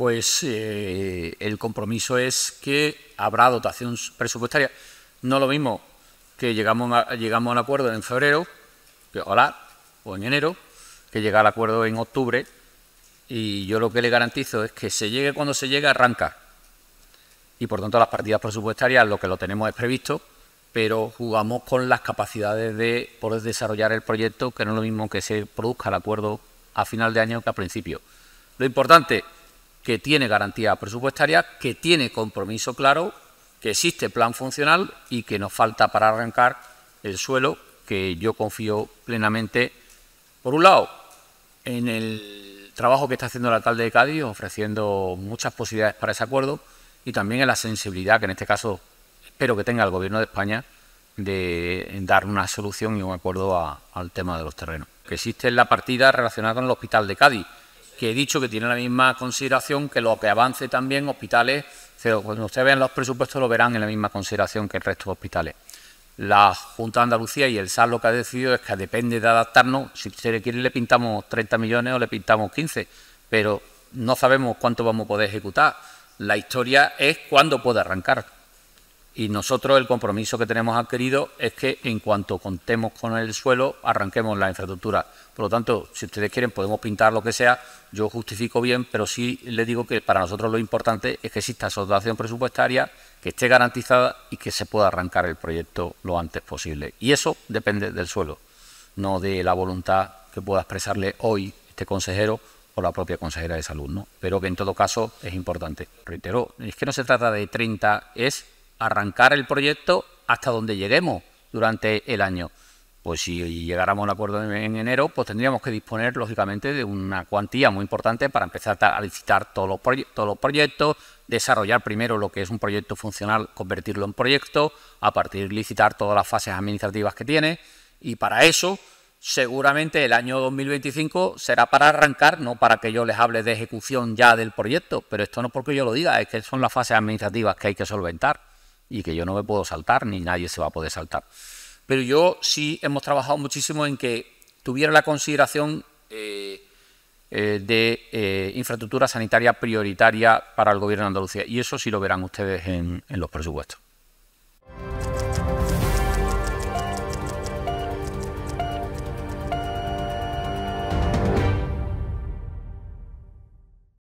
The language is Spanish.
pues eh, el compromiso es que habrá dotación presupuestaria. No lo mismo que llegamos a, llegamos a un acuerdo en febrero, que, ojalá, o en enero, que llega al acuerdo en octubre, y yo lo que le garantizo es que se llegue cuando se llegue, arranca. Y por tanto las partidas presupuestarias, lo que lo tenemos es previsto, pero jugamos con las capacidades de poder desarrollar el proyecto, que no es lo mismo que se produzca el acuerdo a final de año que al principio. Lo importante que tiene garantía presupuestaria, que tiene compromiso claro, que existe plan funcional y que nos falta para arrancar el suelo, que yo confío plenamente, por un lado, en el trabajo que está haciendo la tal de Cádiz, ofreciendo muchas posibilidades para ese acuerdo, y también en la sensibilidad que en este caso espero que tenga el Gobierno de España de dar una solución y un acuerdo al tema de los terrenos. Que existe en la partida relacionada con el Hospital de Cádiz, que he dicho que tiene la misma consideración que lo que avance también hospitales, cuando ustedes vean los presupuestos lo verán en la misma consideración que el resto de hospitales. La Junta de Andalucía y el SAR lo que ha decidido es que depende de adaptarnos, si se quiere le pintamos 30 millones o le pintamos 15, pero no sabemos cuánto vamos a poder ejecutar. La historia es cuándo puede arrancar. Y nosotros el compromiso que tenemos adquirido es que en cuanto contemos con el suelo, arranquemos la infraestructura. Por lo tanto, si ustedes quieren, podemos pintar lo que sea, yo justifico bien, pero sí les digo que para nosotros lo importante es que exista esa presupuestaria, que esté garantizada y que se pueda arrancar el proyecto lo antes posible. Y eso depende del suelo, no de la voluntad que pueda expresarle hoy este consejero o la propia consejera de salud, Pero que en todo caso es importante. Reitero, es que no se trata de 30, es arrancar el proyecto hasta donde lleguemos durante el año. Pues si llegáramos a un acuerdo en enero, pues tendríamos que disponer, lógicamente, de una cuantía muy importante para empezar a licitar todos los, todos los proyectos, desarrollar primero lo que es un proyecto funcional, convertirlo en proyecto, a partir de licitar todas las fases administrativas que tiene. Y para eso, seguramente el año 2025 será para arrancar, no para que yo les hable de ejecución ya del proyecto, pero esto no es porque yo lo diga, es que son las fases administrativas que hay que solventar y que yo no me puedo saltar, ni nadie se va a poder saltar. Pero yo sí hemos trabajado muchísimo en que tuviera la consideración eh, eh, de eh, infraestructura sanitaria prioritaria para el Gobierno de Andalucía. Y eso sí lo verán ustedes en los presupuestos.